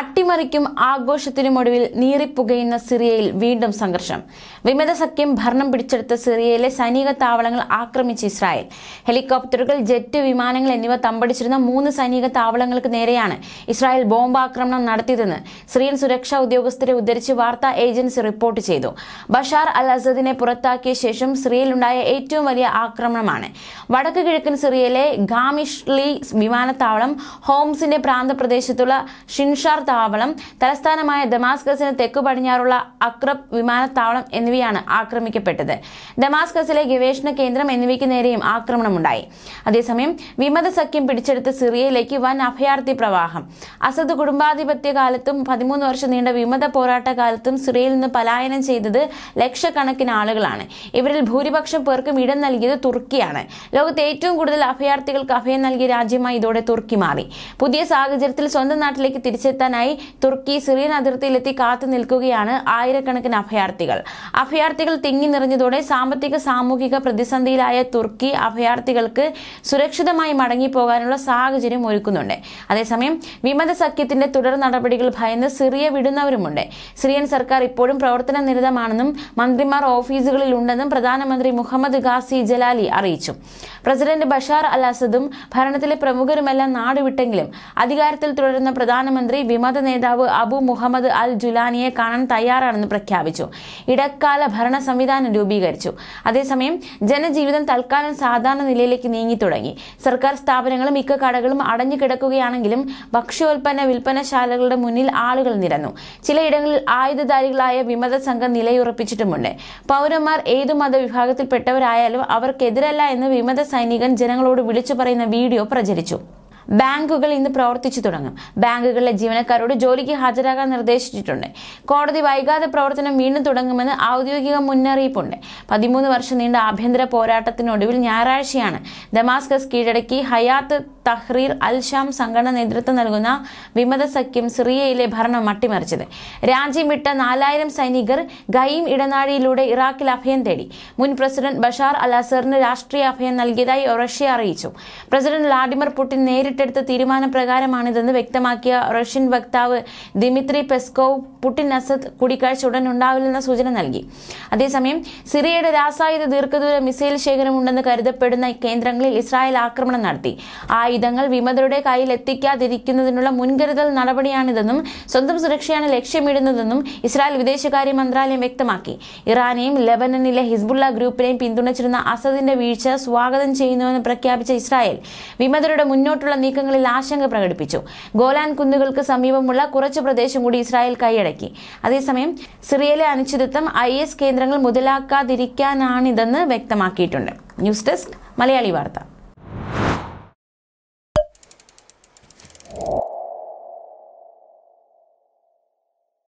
അട്ടിമറിക്കും ഒടുവിൽ നീറിപ്പുകയുന്ന സിറിയയിൽ വീണ്ടും സംഘർഷം വിമത സഖ്യം ഭരണം പിടിച്ചെടുത്ത സിറിയയിലെ സൈനിക താവളങ്ങൾ ആക്രമിച്ച് ഇസ്രായേൽ ഹെലികോപ്റ്ററുകൾ ജെറ്റ് വിമാനങ്ങൾ എന്നിവ തമ്പടിച്ചിരുന്ന മൂന്ന് സൈനിക താവളങ്ങൾക്ക് നേരെയാണ് ഇസ്രായേൽ ബോംബാക്രമണം നടത്തിയതെന്ന് സിറിയൻ സുരക്ഷാ ഉദ്യോഗസ്ഥരെ ഉദ്ധരിച്ച് വാർത്താ ഏജൻസി റിപ്പോർട്ട് ചെയ്തു ബഷാർ അൽ അസദിനെ പുറത്താക്കിയ ശേഷം സിറിയയിലുണ്ടായ ഏറ്റവും വലിയ ആക്രമണമാണ് വടക്ക് കിഴക്കൻ സിറിയയിലെ ഗാമിഷ്ലി വിമാനത്താവളം ഹോംസിന്റെ പ്രാന്തപ്രദേശത്തുള്ള ഷിൻഷാർ വിമാനത്താവളം തലസ്ഥാനമായ ദമാസ്കസിന് തെക്കു പടിഞ്ഞാറുള്ള അക്രബ് വിമാനത്താവളം എന്നിവയാണ് ആക്രമിക്കപ്പെട്ടത് ദമാസ്കസിലെ ഗവേഷണ കേന്ദ്രം എന്നിവയ്ക്ക് നേരെയും ആക്രമണമുണ്ടായി അതേസമയം വിമത സഖ്യം പിടിച്ചെടുത്ത സിറിയയിലേക്ക് വൻ അഭയാർത്ഥി പ്രവാഹം അസദ് കുടുംബാധിപത്യ കാലത്തും പതിമൂന്ന് വർഷം നീണ്ട വിമത പോരാട്ട കാലത്തും സിറിയയിൽ നിന്ന് പലായനം ചെയ്തത് ലക്ഷക്കണക്കിന് ആളുകളാണ് ഇവരിൽ ഭൂരിപക്ഷം പേർക്കും ഇടം നൽകിയത് തുർക്കിയാണ് ലോകത്തെ ഏറ്റവും കൂടുതൽ അഭയാർത്ഥികൾക്ക് അഭയം നൽകിയ രാജ്യമായി ഇതോടെ തുർക്കി മാറി പുതിയ സാഹചര്യത്തിൽ സ്വന്തം നാട്ടിലേക്ക് തിരിച്ചെത്താൻ എത്താനായി തുർക്കി സിറിയൻ അതിർത്തിയിലെത്തി കാത്തു നിൽക്കുകയാണ് ആയിരക്കണക്കിന് അഭയാർത്ഥികൾ അഭയാർത്ഥികൾ തിങ്ങി നിറഞ്ഞതോടെ സാമ്പത്തിക സാമൂഹിക പ്രതിസന്ധിയിലായ തുർക്കി അഭയാർത്ഥികൾക്ക് സുരക്ഷിതമായി മടങ്ങിപ്പോകാനുള്ള സാഹചര്യം ഒരുക്കുന്നുണ്ട് അതേസമയം വിമത സഖ്യത്തിന്റെ തുടർ നടപടികൾ ഭയന്ന് സിറിയ വിടുന്നവരുമുണ്ട് സിറിയൻ സർക്കാർ ഇപ്പോഴും പ്രവർത്തന നിരതമാണെന്നും മന്ത്രിമാർ ഓഫീസുകളിൽ ഉണ്ടെന്നും പ്രധാനമന്ത്രി മുഹമ്മദ് ഗാസി ജലാലി അറിയിച്ചു പ്രസിഡന്റ് ബഷാർ അൽ അസദും ഭരണത്തിലെ പ്രമുഖരുമെല്ലാം നാടുവിട്ടെങ്കിലും അധികാരത്തിൽ തുടരുന്ന പ്രധാനമന്ത്രി വിമത നേതാവ് അബു മുഹമ്മദ് അൽ ജുലാനിയെ കാണാൻ തയ്യാറാണെന്ന് പ്രഖ്യാപിച്ചു ഇടക്കാല ഭരണ സംവിധാനം രൂപീകരിച്ചു അതേസമയം ജനജീവിതം തൽക്കാലം സാധാരണ നിലയിലേക്ക് നീങ്ങി തുടങ്ങി സർക്കാർ സ്ഥാപനങ്ങളും മിക്ക കടകളും അടഞ്ഞു കിടക്കുകയാണെങ്കിലും ഭക്ഷ്യോൽപ്പന്ന വിൽപ്പനശാലകളുടെ മുന്നിൽ ആളുകൾ നിരന്നു ചിലയിടങ്ങളിൽ ആയുധധാരികളായ വിമത സംഘം നിലയുറപ്പിച്ചിട്ടുമുണ്ട് പൗരന്മാർ ഏതു മതവിഭാഗത്തിൽപ്പെട്ടവരായാലും അവർക്കെതിരല്ല എന്ന് വിമത സൈനികൻ ജനങ്ങളോട് വിളിച്ചു പറയുന്ന വീഡിയോ പ്രചരിച്ചു ബാങ്കുകൾ ഇന്ന് പ്രവർത്തിച്ചു തുടങ്ങും ബാങ്കുകളിലെ ജീവനക്കാരോട് ജോലിക്ക് ഹാജരാകാൻ നിർദ്ദേശിച്ചിട്ടുണ്ട് കോടതി വൈകാതെ പ്രവർത്തനം വീണ്ടും തുടങ്ങുമെന്ന് ഔദ്യോഗിക മുന്നറിയിപ്പുണ്ട് പതിമൂന്ന് വർഷം നീണ്ട ആഭ്യന്തര പോരാട്ടത്തിനൊടുവിൽ ഞായറാഴ്ചയാണ് ദമാസ്കസ് കീഴടക്കി ഹയാത്ത് തഹ്രീർ അൽ ഷാം സംഘടന നേതൃത്വം നൽകുന്ന വിമത സഖ്യം സിറിയയിലെ ഭരണം അട്ടിമറിച്ചത് രാജ്യം വിട്ട നാലായിരം സൈനികർ ഗയീം ഇടനാഴിയിലൂടെ ഇറാഖിൽ അഭയം തേടി മുൻ പ്രസിഡന്റ് ബഷാർ അൽ അസറിന് രാഷ്ട്രീയ അഭയം നൽകിയതായി റഷ്യ അറിയിച്ചു പ്രസിഡന്റ് വ്ളാഡിമിർ പുടിൻ നേരിട്ടെടുത്ത തീരുമാനപ്രകാരമാണിതെന്ന് വ്യക്തമാക്കിയ റഷ്യൻ വക്താവ് ദിമിത്രി പെസ്കോവ് പുടിൻ അസദ് കൂടിക്കാഴ്ച ഉടൻ ഉണ്ടാവില്ലെന്ന സൂചന നൽകി അതേസമയം സിറിയയുടെ രാസായുധ ദീർഘദൂര മിസൈൽ ശേഖരമുണ്ടെന്ന് കരുതപ്പെടുന്ന കേന്ദ്രങ്ങളിൽ ഇസ്രായേൽ ആക്രമണം നടത്തി ആയി ആയുധങ്ങൾ വിമതരുടെ കയ്യിൽ എത്തിക്കാതിരിക്കുന്നതിനുള്ള മുൻകരുതൽ നടപടിയാണിതെന്നും സ്വന്തം സുരക്ഷയാണ് ലക്ഷ്യമിടുന്നതെന്നും ഇസ്രായേൽ വിദേശകാര്യ മന്ത്രാലയം വ്യക്തമാക്കി ഇറാനെയും ലെബനനിലെ ഹിസ്ബുള്ള ഗ്രൂപ്പിനെയും പിന്തുണച്ചിരുന്ന അസദിന്റെ വീഴ്ച സ്വാഗതം ചെയ്യുന്നുവെന്ന് പ്രഖ്യാപിച്ച ഇസ്രായേൽ വിമതരുടെ മുന്നോട്ടുള്ള നീക്കങ്ങളിൽ ആശങ്ക പ്രകടിപ്പിച്ചു ഗോലാൻ കുന്നുകൾക്ക് സമീപമുള്ള കുറച്ച് പ്രദേശം കൂടി ഇസ്രായേൽ കൈയടക്കി അതേസമയം സിറിയയിലെ അനിശ്ചിതത്വം ഐ എസ് കേന്ദ്രങ്ങൾ മുതലാക്കാതിരിക്കാനാണിതെന്ന് വ്യക്തമാക്കിയിട്ടുണ്ട് ന്യൂസ് ഡെസ്ക് മലയാളി വാർത്ത